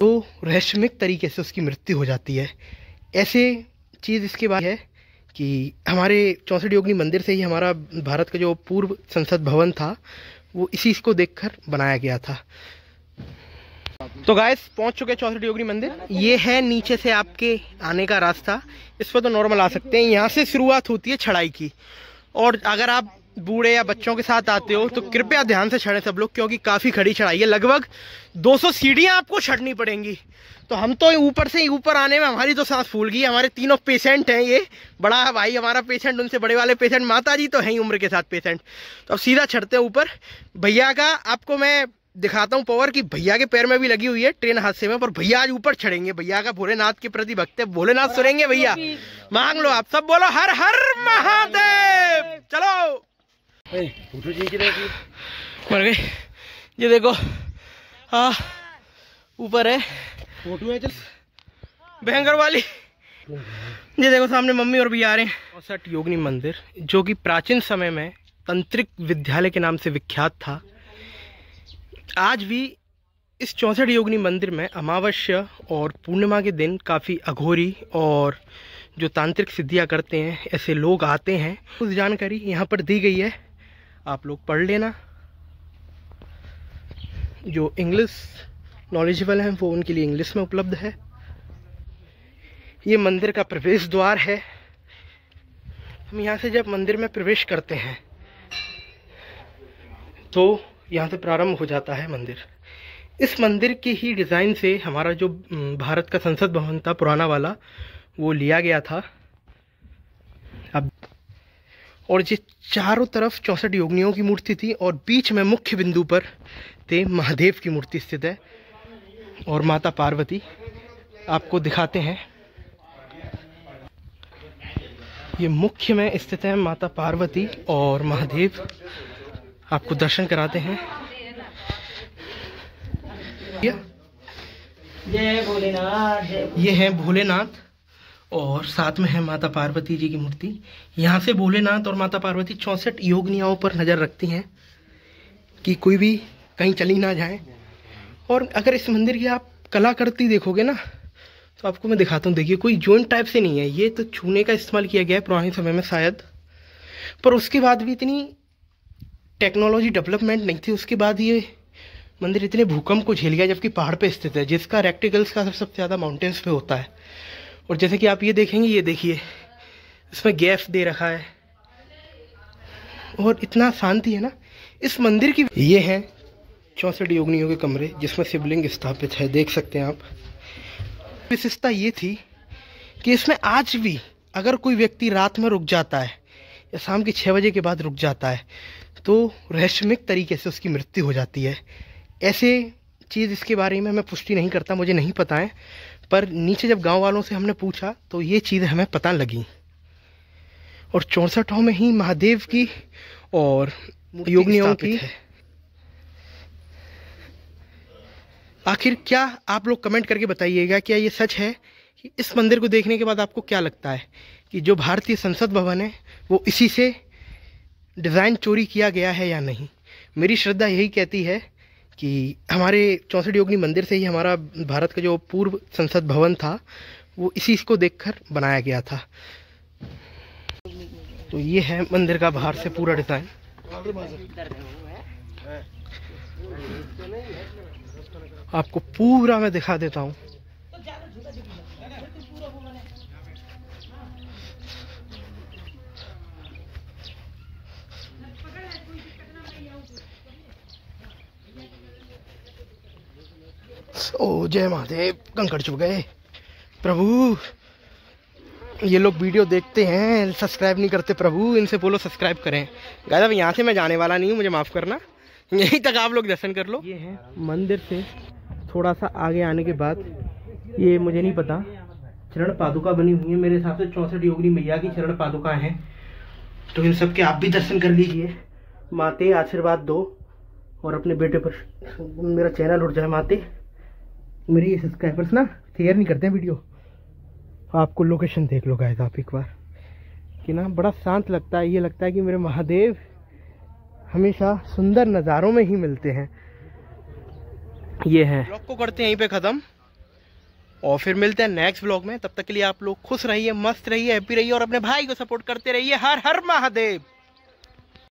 तो रहस्यमिक तरीके से उसकी मृत्यु हो जाती है ऐसे चीज़ इसके बाद है कि हमारे चौंसठ योगनी मंदिर से ही हमारा भारत का जो पूर्व संसद भवन था वो इसी को देखकर बनाया गया था तो गाइस पहुंच चुके हैं चौसठ योगरी मंदिर ये है नीचे से आपके आने का रास्ता इस पर तो नॉर्मल आ सकते हैं यहाँ से शुरुआत होती है छड़ाई की और अगर आप बूढ़े या बच्चों के साथ आते हो तो कृपया ध्यान से छड़े सब लोग क्योंकि काफ़ी खड़ी चढ़ाई है लगभग 200 सीढ़ियाँ आपको चढ़नी पड़ेंगी तो हम तो ऊपर से ऊपर आने में हमारी तो सांस फूल गई हमारे तीनों पेशेंट हैं ये बड़ा है भाई हमारा पेशेंट उनसे बड़े वाले पेशेंट माता जी तो है ही उम्र के साथ पेशेंट तो अब सीधा चढ़ते हैं ऊपर भैया का आपको मैं दिखाता हूँ पवर कि भैया के पैर में भी लगी हुई है ट्रेन हादसे में पर भैया आज ऊपर चढ़ेंगे भैया का भोलेनाथ के प्रति भक्त है भोलेनाथ सुनेंगे भैया मांग लो आप सब बोलो हर हर महादेव चलो मर गई ये देखो हाँ ऊपर है फोटो है चल भयंकर वाली ये देखो सामने मम्मी और भैया आ रहे हैं सठ योगनी मंदिर जो कि प्राचीन समय में तंत्रिक विद्यालय के नाम से विख्यात था आज भी इस चौंसठ योगनी मंदिर में अमावस्या और पूर्णिमा के दिन काफ़ी अघोरी और जो तांत्रिक सिद्धियां करते हैं ऐसे लोग आते हैं उस जानकारी यहाँ पर दी गई है आप लोग पढ़ लेना जो इंग्लिश नॉलेजेबल हैं वो उनके लिए इंग्लिश में उपलब्ध है ये मंदिर का प्रवेश द्वार है हम यहाँ से जब मंदिर में प्रवेश करते हैं तो यहाँ से प्रारंभ हो जाता है मंदिर इस मंदिर के ही डिज़ाइन से हमारा जो भारत का संसद भवन था पुराना वाला वो लिया गया था और ये चारों तरफ चौसठ योगनियों की मूर्ति थी और बीच में मुख्य बिंदु पर थे महादेव की मूर्ति स्थित है और माता पार्वती आपको दिखाते हैं ये मुख्य में स्थित है माता पार्वती और महादेव आपको दर्शन कराते हैं ये हैं भोलेनाथ और साथ में है माता पार्वती जी की मूर्ति यहाँ से भोलेनाथ और माता पार्वती चौंसठ योगनियाओं पर नज़र रखती हैं कि कोई भी कहीं चली ना जाए और अगर इस मंदिर की आप कलाकृति देखोगे ना तो आपको मैं दिखाता हूँ देखिए कोई जोन टाइप से नहीं है ये तो छूने का इस्तेमाल किया गया है पुराने समय में शायद पर उसके बाद भी इतनी टेक्नोलॉजी डेवलपमेंट नहीं थी उसके बाद ये मंदिर इतने भूकंप को झेल गया जबकि पहाड़ पे स्थित है जिसका रेक्टिकल्स का सबसे ज़्यादा माउंटेन्स पे होता है और जैसे कि आप ये देखेंगे ये देखिए इसमें गैप दे रखा है और इतना शांति है ना इस मंदिर की ये हैं चौंसठ योगनियों के कमरे जिसमें शिवलिंग स्थापित है देख सकते हैं आप विशेषता ये थी कि इसमें आज भी अगर कोई व्यक्ति रात में रुक जाता है या शाम के छः बजे के बाद रुक जाता है तो रहस्यमिक तरीके से उसकी मृत्यु हो जाती है ऐसे चीज़ इसके बारे में मैं पुष्टि नहीं करता मुझे नहीं पता है पर नीचे जब गांव वालों से हमने पूछा तो ये चीज़ हमें पता लगी और चौंसठों में ही महादेव की और योगनियों की है आखिर क्या आप लोग कमेंट करके बताइएगा क्या ये सच है कि इस मंदिर को देखने के बाद आपको क्या लगता है कि जो भारतीय संसद भवन है वो इसी से डिज़ाइन चोरी किया गया है या नहीं मेरी श्रद्धा यही कहती है कि हमारे चौंसठ योगनी मंदिर से ही हमारा भारत का जो पूर्व संसद भवन था वो इसी को देखकर बनाया गया था तो ये है मंदिर का बाहर से पूरा डिज़ाइन आपको पूरा मैं दिखा देता हूँ ओ जय महादेव कंकड़ चुप गए प्रभु ये लोग वीडियो देखते हैं सब्सक्राइब नहीं करते प्रभु इनसे बोलो सब्सक्राइब करें गाय अब यहाँ से मैं जाने वाला नहीं हूँ मुझे माफ़ करना यहीं तक आप लोग दर्शन कर लो ये है मंदिर से थोड़ा सा आगे आने के बाद ये मुझे नहीं पता चरण पादुका बनी हुई है मेरे हिसाब से चौंसठ योगनी मैया की चरण पादुका है तो इन सब के आप भी दर्शन कर लीजिए माते आशीर्वाद दो और अपने बेटे पर मेरा चैनल उठ जाए माते मेरे ये सब्सक्राइबर्स ना शेयर नहीं करते वीडियो आपको लोकेशन देख लो गाइस आप एक बार कि ना बड़ा शांत लगता है ये लगता है कि मेरे महादेव हमेशा सुंदर नज़ारों में ही मिलते हैं ये है ब्लॉग को करते हैं यहीं पे ख़त्म और फिर मिलते हैं नेक्स्ट ब्लॉग में तब तक के लिए आप लोग खुश रहिए मस्त रहिए हैप्पी रहिए और अपने भाई को सपोर्ट करते रहिए हर हर महादेव